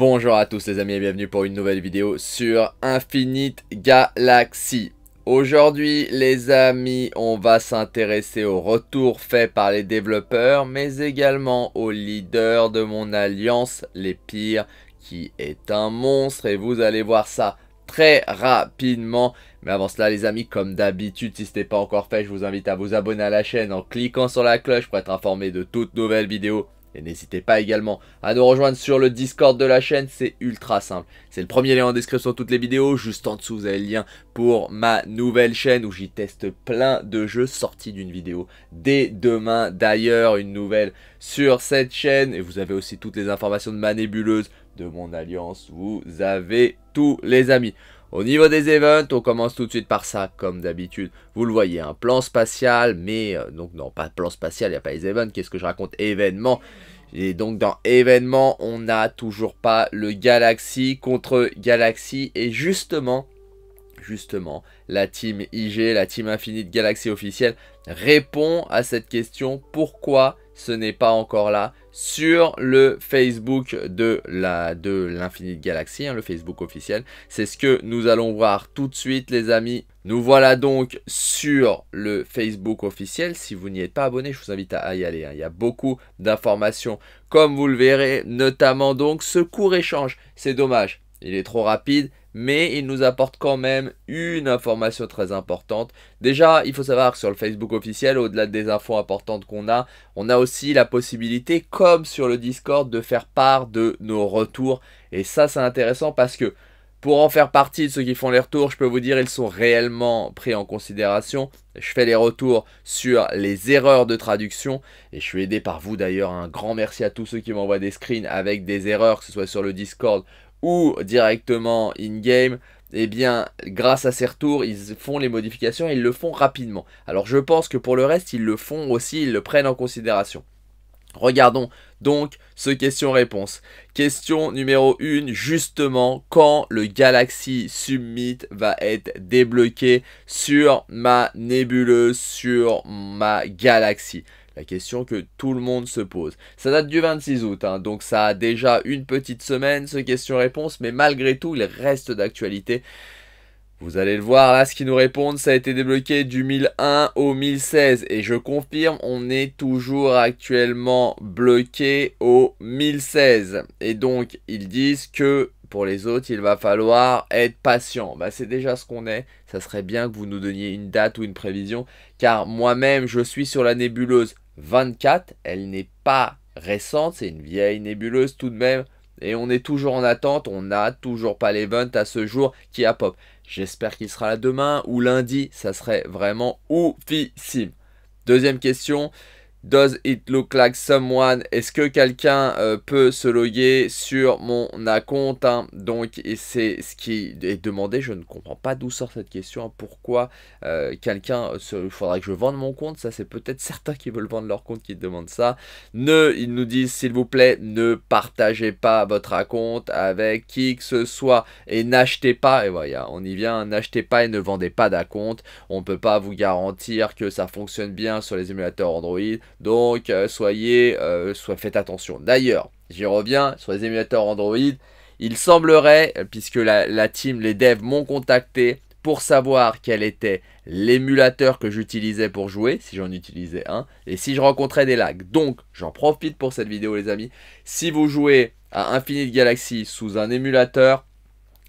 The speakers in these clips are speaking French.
Bonjour à tous les amis et bienvenue pour une nouvelle vidéo sur Infinite Galaxy. Aujourd'hui les amis, on va s'intéresser au retour fait par les développeurs, mais également au leader de mon alliance, les pires, qui est un monstre et vous allez voir ça très rapidement. Mais avant cela les amis, comme d'habitude, si ce n'est pas encore fait, je vous invite à vous abonner à la chaîne en cliquant sur la cloche pour être informé de toutes nouvelles vidéos et n'hésitez pas également à nous rejoindre sur le Discord de la chaîne, c'est ultra simple. C'est le premier lien en description de toutes les vidéos, juste en dessous vous avez le lien pour ma nouvelle chaîne où j'y teste plein de jeux sortis d'une vidéo dès demain. D'ailleurs, une nouvelle sur cette chaîne et vous avez aussi toutes les informations de ma nébuleuse, de mon alliance, vous avez tous les amis. Au niveau des events, on commence tout de suite par ça, comme d'habitude. Vous le voyez, un plan spatial, mais... Euh, donc non, pas plan spatial, il n'y a pas les events, qu'est-ce que je raconte Événements, Et donc dans événements, on n'a toujours pas le Galaxy contre Galaxy. Et justement, justement, la team IG, la team Infinite Galaxy officielle, répond à cette question. Pourquoi ce n'est pas encore là sur le Facebook de la de l'Infinite Galaxy, hein, le Facebook officiel. C'est ce que nous allons voir tout de suite les amis. Nous voilà donc sur le Facebook officiel. Si vous n'y êtes pas abonné, je vous invite à y aller. Hein. Il y a beaucoup d'informations comme vous le verrez, notamment donc ce court échange. C'est dommage, il est trop rapide mais il nous apporte quand même une information très importante. Déjà, il faut savoir que sur le Facebook officiel, au-delà des infos importantes qu'on a, on a aussi la possibilité, comme sur le Discord, de faire part de nos retours. Et ça, c'est intéressant parce que pour en faire partie de ceux qui font les retours, je peux vous dire ils sont réellement pris en considération. Je fais les retours sur les erreurs de traduction et je suis aidé par vous d'ailleurs. Un grand merci à tous ceux qui m'envoient des screens avec des erreurs, que ce soit sur le Discord ou directement in-game, eh bien, grâce à ces retours, ils font les modifications et ils le font rapidement. Alors je pense que pour le reste, ils le font aussi, ils le prennent en considération. Regardons donc ce question-réponse. Question numéro 1, justement, quand le Galaxy Submit va être débloqué sur ma nébuleuse, sur ma galaxie la question que tout le monde se pose. Ça date du 26 août, hein, donc ça a déjà une petite semaine, ce question-réponse, mais malgré tout, il reste d'actualité. Vous allez le voir, là, ce qui nous répondent, ça a été débloqué du 1001 au 1016. Et je confirme, on est toujours actuellement bloqué au 1016. Et donc, ils disent que pour les autres, il va falloir être patient. Bah, c'est déjà ce qu'on est. Ça serait bien que vous nous donniez une date ou une prévision. Car moi-même, je suis sur la nébuleuse 24. Elle n'est pas récente. C'est une vieille nébuleuse tout de même. Et on est toujours en attente. On n'a toujours pas l'event à ce jour qui a pop. J'espère qu'il sera là demain ou lundi. Ça serait vraiment oufissime. Deuxième question. Does it look like someone Est-ce que quelqu'un euh, peut se loguer sur mon compte hein? Donc c'est ce qui est demandé. Je ne comprends pas d'où sort cette question. pourquoi euh, quelqu'un euh, Il faudrait que je vende mon compte. Ça c'est peut-être certains qui veulent vendre leur compte qui demandent ça. Ne, ils nous disent s'il vous plaît, ne partagez pas votre compte avec qui que ce soit et n'achetez pas. Et voilà, on y vient. N'achetez pas et ne vendez pas d'account. On ne peut pas vous garantir que ça fonctionne bien sur les émulateurs Android donc euh, euh, soyez, faites attention. D'ailleurs, j'y reviens sur les émulateurs Android. Il semblerait, euh, puisque la, team, les devs m'ont contacté pour savoir quel était l'émulateur que j'utilisais pour jouer, si j'en utilisais un, et si je rencontrais des lags. Donc, j'en profite pour cette vidéo, les amis. Si vous jouez à Infinite Galaxy sous un émulateur,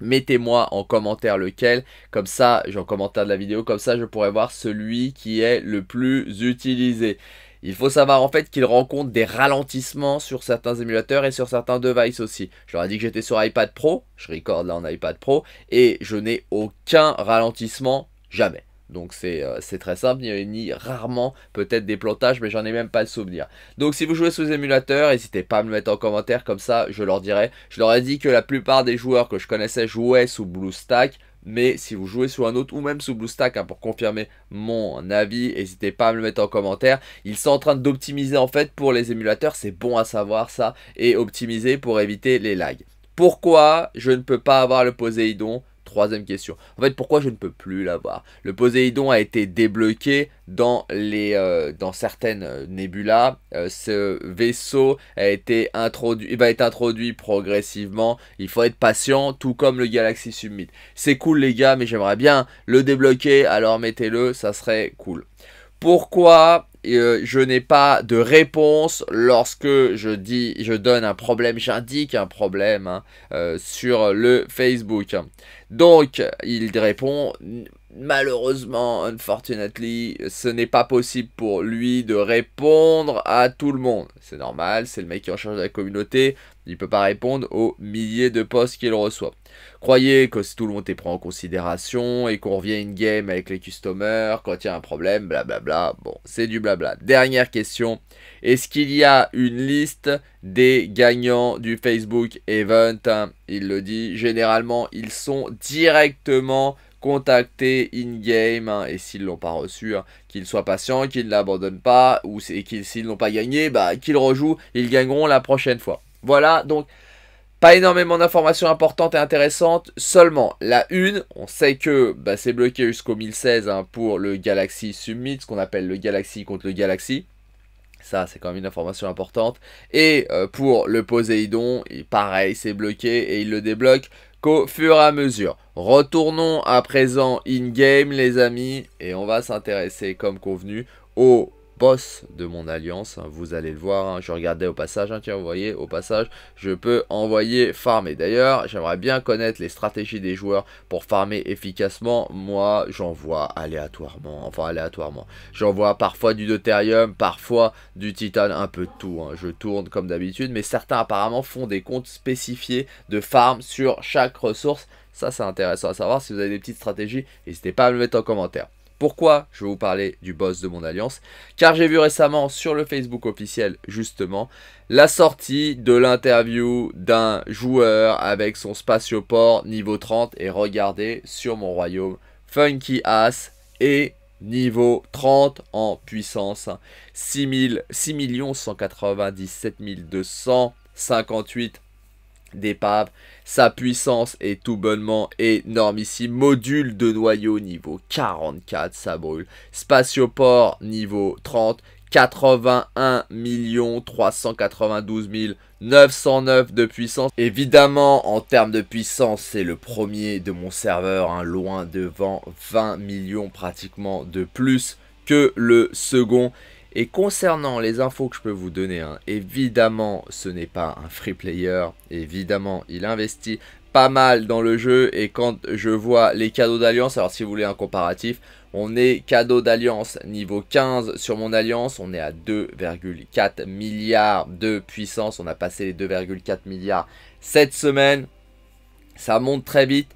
mettez-moi en commentaire lequel, comme ça, j'en commentaire de la vidéo, comme ça je pourrais voir celui qui est le plus utilisé. Il faut savoir en fait qu'il rencontre des ralentissements sur certains émulateurs et sur certains devices aussi. Je leur ai dit que j'étais sur iPad Pro, je recorde là en iPad Pro, et je n'ai aucun ralentissement, jamais. Donc c'est euh, très simple, ni rarement peut-être des plantages, mais j'en ai même pas le souvenir. Donc si vous jouez sous émulateur, n'hésitez pas à me le mettre en commentaire, comme ça je leur dirai. Je leur ai dit que la plupart des joueurs que je connaissais jouaient sous BlueStack, mais si vous jouez sur un autre ou même sous BlueStack hein, pour confirmer mon avis, n'hésitez pas à me le mettre en commentaire. Ils sont en train d'optimiser en fait pour les émulateurs, c'est bon à savoir ça, et optimiser pour éviter les lags. Pourquoi je ne peux pas avoir le Poséidon Troisième question. En fait, pourquoi je ne peux plus l'avoir Le Poséidon a été débloqué dans, les, euh, dans certaines euh, nébulas. Euh, ce vaisseau a été introduit, va être introduit progressivement. Il faut être patient, tout comme le Galaxy Summit. C'est cool les gars, mais j'aimerais bien le débloquer. Alors mettez-le, ça serait cool. Pourquoi euh, je n'ai pas de réponse lorsque je dis, je donne un problème, j'indique un problème hein, euh, sur le Facebook. Donc, il répond Malheureusement, unfortunately, ce n'est pas possible pour lui de répondre à tout le monde. C'est normal, c'est le mec qui en de la communauté, il ne peut pas répondre aux milliers de posts qu'il reçoit. Croyez que si tout le monde est pris en considération et qu'on revient à une game avec les customers quand il y a un problème, blablabla, bla bla, bon, c'est du blabla. Dernière question, est-ce qu'il y a une liste des gagnants du Facebook Event hein Il le dit, généralement, ils sont directement contacter in-game, hein, et s'ils l'ont pas reçu, hein, qu'ils soient patients, qu'ils ne l'abandonnent pas, ou qu'ils s'ils n'ont pas gagné, bah, qu'ils rejouent, ils gagneront la prochaine fois. Voilà, donc pas énormément d'informations importantes et intéressantes, seulement la une, on sait que bah, c'est bloqué jusqu'au 1016 hein, pour le Galaxy Summit, ce qu'on appelle le Galaxy contre le Galaxy. Ça, c'est quand même une information importante. Et euh, pour le Poséidon, pareil, c'est bloqué et il le débloque qu'au fur et à mesure. Retournons à présent in-game les amis et on va s'intéresser comme convenu Au boss de mon alliance. Hein, vous allez le voir, hein, je regardais au passage, hein, tiens, vous voyez, au passage, je peux envoyer farmer. D'ailleurs, j'aimerais bien connaître les stratégies des joueurs pour farmer efficacement. Moi, j'envoie aléatoirement, enfin aléatoirement. J'envoie parfois du deutérium, parfois du titane, un peu de tout. Je tourne comme d'habitude, mais certains apparemment font des comptes spécifiés de farm sur chaque ressource. Ça, c'est intéressant à savoir. Si vous avez des petites stratégies, n'hésitez pas à me le mettre en commentaire. Pourquoi je vais vous parler du boss de mon alliance Car j'ai vu récemment sur le Facebook officiel justement la sortie de l'interview d'un joueur avec son spatioport niveau 30 et regardez sur mon royaume Funky Ass et niveau 30 en puissance 6, 6 197 258 d'épave. Sa puissance est tout bonnement énorme ici. Module de noyau niveau 44, ça brûle. Spatioport niveau 30. 81 392 909 de puissance. Évidemment, en termes de puissance, c'est le premier de mon serveur, hein, loin devant 20 millions pratiquement de plus que le second. Et concernant les infos que je peux vous donner, hein, évidemment ce n'est pas un free player, évidemment il investit pas mal dans le jeu et quand je vois les cadeaux d'alliance, alors si vous voulez un comparatif, on est cadeau d'alliance niveau 15 sur mon alliance, on est à 2,4 milliards de puissance, on a passé les 2,4 milliards cette semaine, ça monte très vite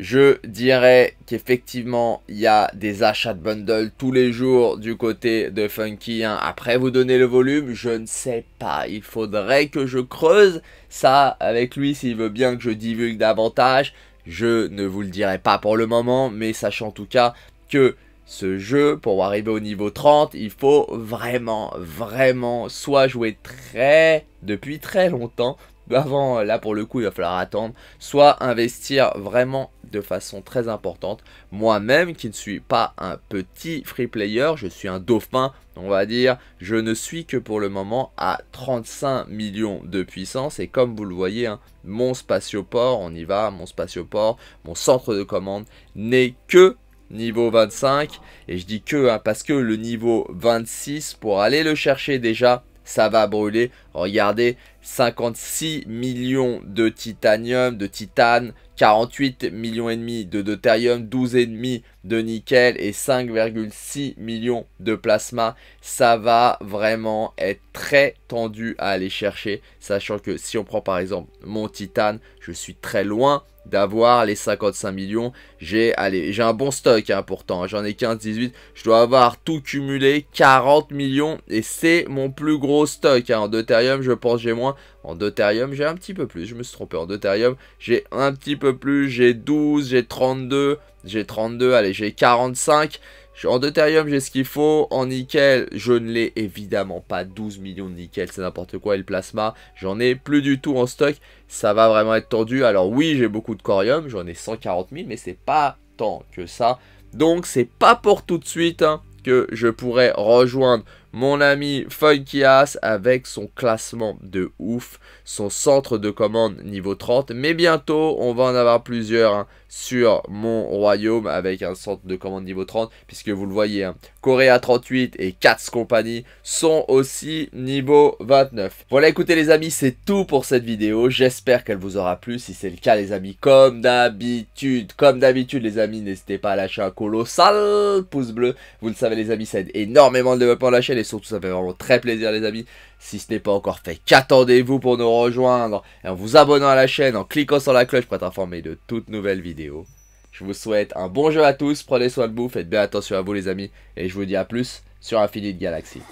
je dirais qu'effectivement, il y a des achats de bundles tous les jours du côté de Funky. Hein. Après, vous donner le volume, je ne sais pas. Il faudrait que je creuse ça avec lui s'il veut bien que je divulgue davantage. Je ne vous le dirai pas pour le moment, mais sachant en tout cas que ce jeu, pour arriver au niveau 30, il faut vraiment, vraiment soit jouer très, depuis très longtemps, bah, avant, euh, là pour le coup, il va falloir attendre, soit investir vraiment de façon très importante. Moi-même, qui ne suis pas un petit free player, je suis un dauphin, on va dire, je ne suis que pour le moment à 35 millions de puissance. Et comme vous le voyez, hein, mon spatioport, on y va, mon spatioport, mon centre de commande n'est que niveau 25. Et je dis que hein, parce que le niveau 26, pour aller le chercher déjà, ça va brûler. Regardez, 56 millions de titanium, de titane, 48 millions et demi de deutérium, 12 et demi de nickel et 5,6 millions de plasma. Ça va vraiment être très tendu à aller chercher, sachant que si on prend par exemple mon titane, je suis très loin d'avoir les 55 millions. J'ai un bon stock hein, pourtant, j'en ai 15, 18, je dois avoir tout cumulé, 40 millions et c'est mon plus gros stock. Hein. En deutérium je pense j'ai moins, en deutérium j'ai un petit peu plus, je me suis trompé, en deutérium j'ai un petit peu plus, j'ai 12, j'ai 32, j'ai 32, allez j'ai 45 en deutérium, j'ai ce qu'il faut. En nickel, je ne l'ai évidemment pas. 12 millions de nickel, c'est n'importe quoi. Et le plasma, j'en ai plus du tout en stock. Ça va vraiment être tendu. Alors oui, j'ai beaucoup de corium. J'en ai 140 000, mais c'est pas tant que ça. Donc, c'est pas pour tout de suite hein, que je pourrais rejoindre mon ami Funkyas avec son classement de ouf, son centre de commande niveau 30. Mais bientôt, on va en avoir plusieurs hein, sur mon royaume avec un centre de commande niveau 30. Puisque vous le voyez, hein, Coréa 38 et Katz Company sont aussi niveau 29. Voilà, écoutez les amis, c'est tout pour cette vidéo. J'espère qu'elle vous aura plu. Si c'est le cas, les amis, comme d'habitude, comme d'habitude, les amis, n'hésitez pas à lâcher un colossal pouce bleu. Vous le savez, les amis, ça aide énormément le développement de la chaîne et surtout ça fait vraiment très plaisir les amis. Si ce n'est pas encore fait, qu'attendez-vous pour nous rejoindre et en vous abonnant à la chaîne, en cliquant sur la cloche pour être informé de toutes nouvelles vidéos. Je vous souhaite un bon jeu à tous, prenez soin de vous, faites bien attention à vous les amis et je vous dis à plus sur Infinite Galaxy.